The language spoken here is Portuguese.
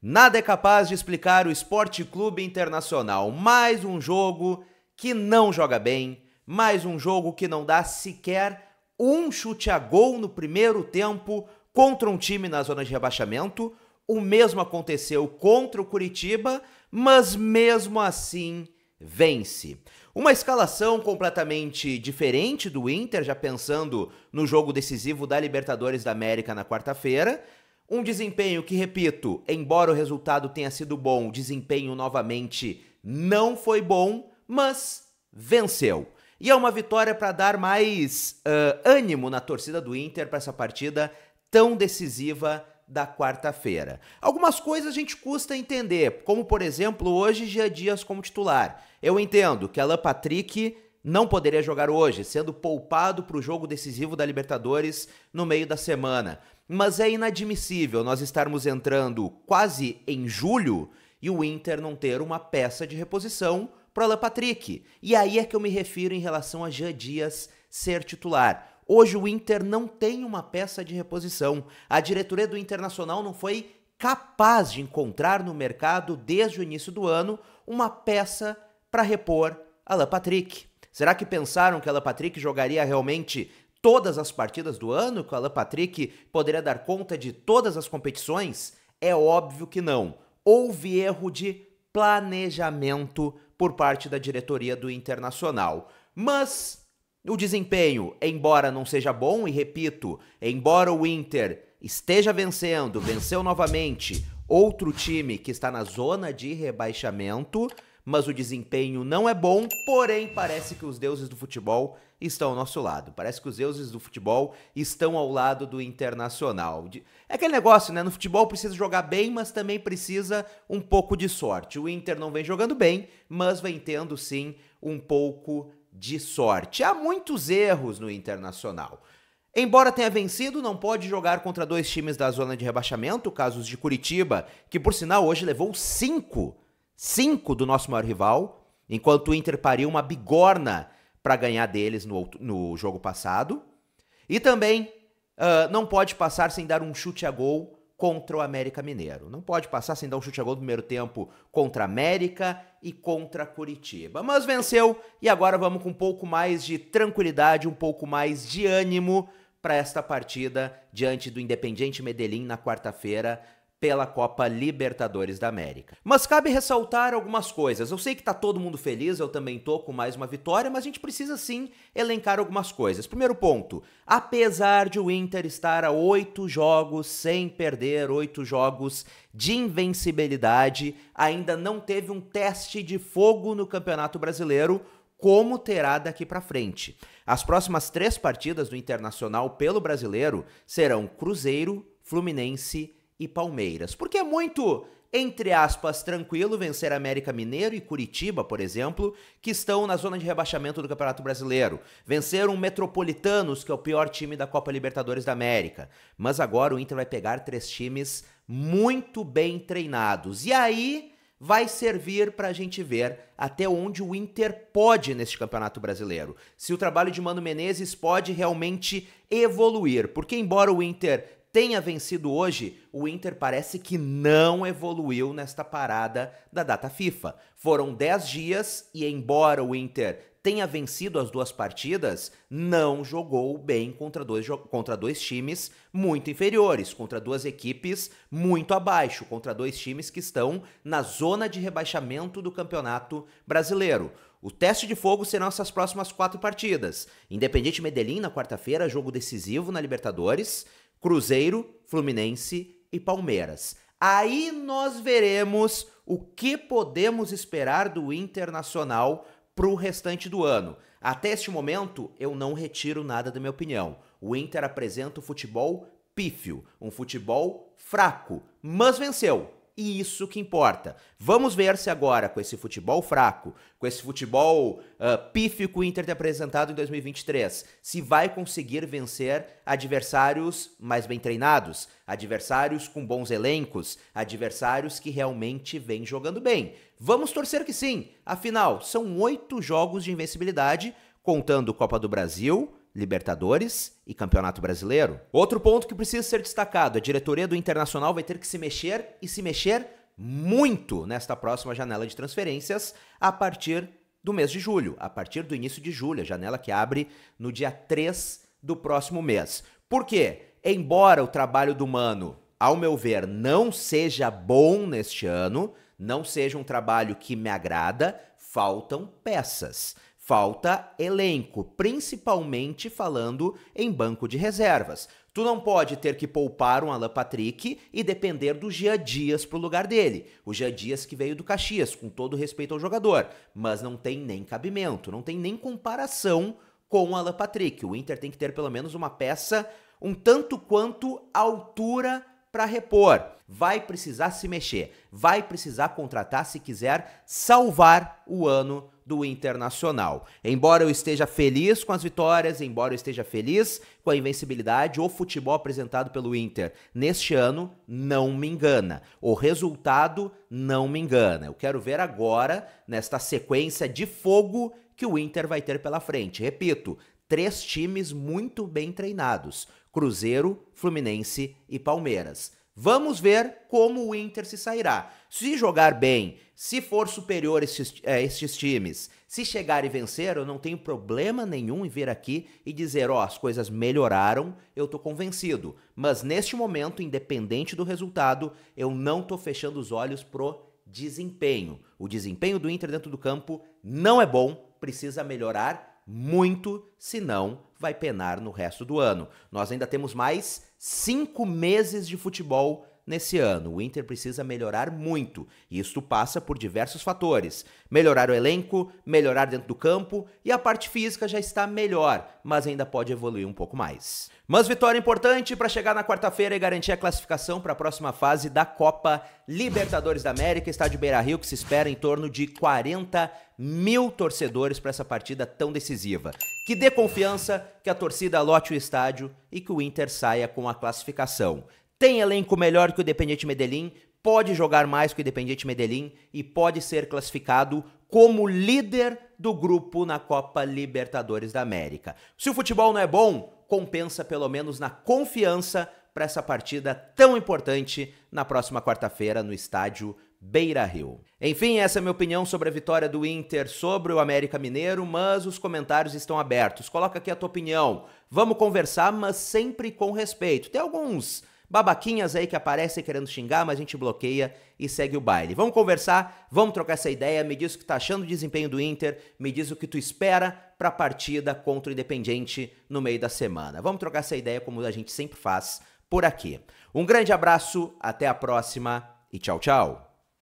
Nada é capaz de explicar o Esporte Clube Internacional. Mais um jogo que não joga bem, mais um jogo que não dá sequer um chute a gol no primeiro tempo contra um time na zona de rebaixamento. O mesmo aconteceu contra o Curitiba, mas mesmo assim vence. Uma escalação completamente diferente do Inter, já pensando no jogo decisivo da Libertadores da América na quarta-feira. Um desempenho que, repito, embora o resultado tenha sido bom, o desempenho novamente não foi bom, mas venceu. E é uma vitória para dar mais uh, ânimo na torcida do Inter para essa partida tão decisiva da quarta-feira. Algumas coisas a gente custa entender, como por exemplo hoje Gia Dias como titular. Eu entendo que Alan Patrick não poderia jogar hoje, sendo poupado para o jogo decisivo da Libertadores no meio da semana. Mas é inadmissível nós estarmos entrando quase em julho e o Inter não ter uma peça de reposição para Alan Patrick. E aí é que eu me refiro em relação a Jean Dias ser titular. Hoje o Inter não tem uma peça de reposição. A diretoria do Internacional não foi capaz de encontrar no mercado, desde o início do ano, uma peça para repor Alan Patrick. Será que pensaram que Alan Patrick jogaria realmente todas as partidas do ano? Que o Alan Patrick poderia dar conta de todas as competições? É óbvio que não. Houve erro de planejamento por parte da diretoria do Internacional. Mas o desempenho, embora não seja bom, e repito, embora o Inter esteja vencendo, venceu novamente outro time que está na zona de rebaixamento, mas o desempenho não é bom, porém parece que os deuses do futebol estão ao nosso lado. Parece que os deuses do futebol estão ao lado do internacional. É aquele negócio, né? No futebol precisa jogar bem, mas também precisa um pouco de sorte. O Inter não vem jogando bem, mas vem tendo sim um pouco de sorte. Há muitos erros no internacional. Embora tenha vencido, não pode jogar contra dois times da zona de rebaixamento, casos de Curitiba, que por sinal hoje levou cinco cinco do nosso maior rival, enquanto o Inter pariu uma bigorna para ganhar deles no, no jogo passado. E também uh, não pode passar sem dar um chute a gol contra o América Mineiro. Não pode passar sem dar um chute a gol no primeiro tempo contra América e contra Curitiba. Mas venceu e agora vamos com um pouco mais de tranquilidade, um pouco mais de ânimo para esta partida diante do Independiente Medellín na quarta-feira pela Copa Libertadores da América. Mas cabe ressaltar algumas coisas. Eu sei que tá todo mundo feliz, eu também tô com mais uma vitória, mas a gente precisa sim elencar algumas coisas. Primeiro ponto: apesar de o Inter estar a oito jogos sem perder, oito jogos de invencibilidade, ainda não teve um teste de fogo no Campeonato Brasileiro como terá daqui para frente. As próximas três partidas do Internacional pelo Brasileiro serão Cruzeiro, Fluminense e Palmeiras. Porque é muito, entre aspas, tranquilo vencer América Mineiro e Curitiba, por exemplo, que estão na zona de rebaixamento do Campeonato Brasileiro. Venceram um Metropolitanos, que é o pior time da Copa Libertadores da América. Mas agora o Inter vai pegar três times muito bem treinados. E aí vai servir para a gente ver até onde o Inter pode neste Campeonato Brasileiro. Se o trabalho de Mano Menezes pode realmente evoluir, porque embora o Inter tenha vencido hoje, o Inter parece que não evoluiu nesta parada da data FIFA. Foram 10 dias e, embora o Inter tenha vencido as duas partidas, não jogou bem contra dois, contra dois times muito inferiores, contra duas equipes muito abaixo, contra dois times que estão na zona de rebaixamento do campeonato brasileiro. O teste de fogo serão essas próximas quatro partidas. Independente Medellín na quarta-feira, jogo decisivo na Libertadores. Cruzeiro, Fluminense e Palmeiras. Aí nós veremos o que podemos esperar do Internacional para o restante do ano. Até este momento, eu não retiro nada da minha opinião. O Inter apresenta o futebol pífio, um futebol fraco, mas venceu e isso que importa. Vamos ver se agora, com esse futebol fraco, com esse futebol uh, ah, pífio que o Inter tem apresentado em 2023, se vai conseguir vencer adversários mais bem treinados, adversários com bons elencos, adversários que realmente vêm jogando bem. Vamos torcer que sim, afinal, são oito jogos de invencibilidade, contando Copa do Brasil, Libertadores e Campeonato Brasileiro. Outro ponto que precisa ser destacado: a diretoria do Internacional vai ter que se mexer e se mexer muito nesta próxima janela de transferências a partir do mês de julho, a partir do início de julho, a janela que abre no dia 3 do próximo mês. Por quê? Embora o trabalho do Mano, ao meu ver, não seja bom neste ano, não seja um trabalho que me agrada, faltam peças falta elenco, principalmente falando em banco de reservas. Tu não pode ter que poupar um Alan Patrick e depender do Giadias Dias pro lugar dele. O Giadias Dias que veio do Caxias, com todo respeito ao jogador, mas não tem nem cabimento, não tem nem comparação com o Alan Patrick. O Inter tem que ter pelo menos uma peça um tanto quanto altura para repor. Vai precisar se mexer, vai precisar contratar se quiser salvar o ano do Internacional. Embora eu esteja feliz com as vitórias, embora eu esteja feliz com a invencibilidade, o futebol apresentado pelo Inter neste ano não me engana. O resultado não me engana. Eu quero ver agora, nesta sequência de fogo que o Inter vai ter pela frente. Repito, três times muito bem treinados: Cruzeiro, Fluminense e Palmeiras. Vamos ver como o Inter se sairá. Se jogar bem se for superior a estes, estes times, se chegar e vencer, eu não tenho problema nenhum em vir aqui e dizer, ó, oh, as coisas melhoraram, eu tô convencido. Mas neste momento, independente do resultado, eu não tô fechando os olhos pro desempenho. O desempenho do Inter dentro do campo não é bom, precisa melhorar muito, senão vai penar no resto do ano. Nós ainda temos mais cinco meses de futebol Nesse ano, o Inter precisa melhorar muito, e isto passa por diversos fatores: melhorar o elenco, melhorar dentro do campo, e a parte física já está melhor, mas ainda pode evoluir um pouco mais. Mas vitória importante para chegar na quarta-feira e garantir a classificação para a próxima fase da Copa Libertadores da América, estádio Beira Rio, que se espera em torno de 40 mil torcedores para essa partida tão decisiva. Que dê confiança, que a torcida lote o estádio e que o Inter saia com a classificação tem elenco melhor que o Independiente Medellín, pode jogar mais que o Independiente Medellín e pode ser classificado como líder do grupo na Copa Libertadores da América. Se o futebol não é bom, compensa pelo menos na confiança para essa partida tão importante na próxima quarta-feira no estádio Beira Rio. Enfim, essa é a minha opinião sobre a vitória do Inter sobre o América Mineiro, mas os comentários estão abertos. Coloca aqui a tua opinião. Vamos conversar, mas sempre com respeito. Tem alguns babaquinhas aí que aparecem querendo xingar, mas a gente bloqueia e segue o baile. Vamos conversar, vamos trocar essa ideia, me diz o que tá achando o desempenho do Inter, me diz o que tu espera para a partida contra o Independente no meio da semana. Vamos trocar essa ideia como a gente sempre faz por aqui. Um grande abraço, até a próxima e tchau, tchau.